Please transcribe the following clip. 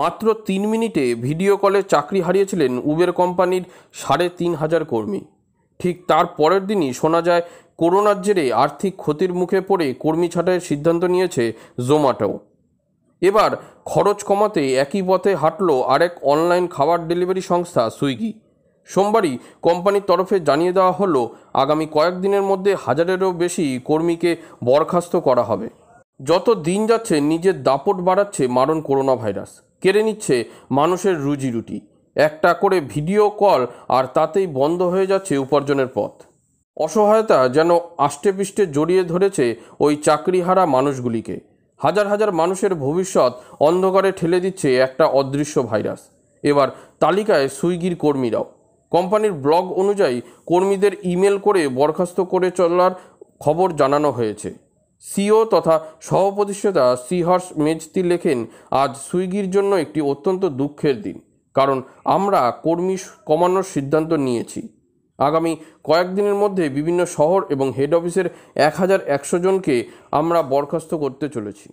মাত্র তিন মিনিটে ভিডিও কলে চাকরি হারিয়েছিলেন উবের কোম্পানির সাড়ে তিন হাজার কর্মী ঠিক তার পরের দিনই শোনা যায় করোনার জেরে আর্থিক ক্ষতির মুখে পড়ে কর্মী ছাঁটাইয়ের সিদ্ধান্ত নিয়েছে জোম্যাটো এবার খরচ কমাতে একই পথে হাঁটল আরেক অনলাইন খাবার ডেলিভারি সংস্থা সুইগি সোমবারই কোম্পানির তরফে জানিয়ে দেওয়া হলো আগামী কয়েকদিনের মধ্যে হাজারেরও বেশি কর্মীকে বরখাস্ত করা হবে যত দিন যাচ্ছে নিজের দাপট বাড়াচ্ছে মারণ করোনা ভাইরাস কেড়ে নিচ্ছে মানুষের রুজি রুটি একটা করে ভিডিও কল আর তাতেই বন্ধ হয়ে যাচ্ছে উপার্জনের পথ অসহায়তা যেন আষ্টেপৃষ্টে জড়িয়ে ধরেছে ওই চাকরিহারা মানুষগুলিকে হাজার হাজার মানুষের ভবিষ্যৎ অন্ধকারে ঠেলে দিচ্ছে একটা অদৃশ্য ভাইরাস এবার তালিকায় সুইগির কর্মীরাও কোম্পানির ব্লগ অনুযায়ী কর্মীদের ইমেল করে বরখাস্ত করে চলার খবর জানানো হয়েছে সিও তথা সহপ্রতিষ্ঠাতা শ্রীহর্ষ মেজতি লেখেন আজ সুইগির জন্য একটি অত্যন্ত দুঃখের দিন কারণ আমরা কর্মী কমানোর সিদ্ধান্ত নিয়েছি আগামী কয়েকদিনের মধ্যে বিভিন্ন শহর এবং হেড অফিসের এক হাজার একশো জনকে আমরা বরখাস্ত করতে চলেছি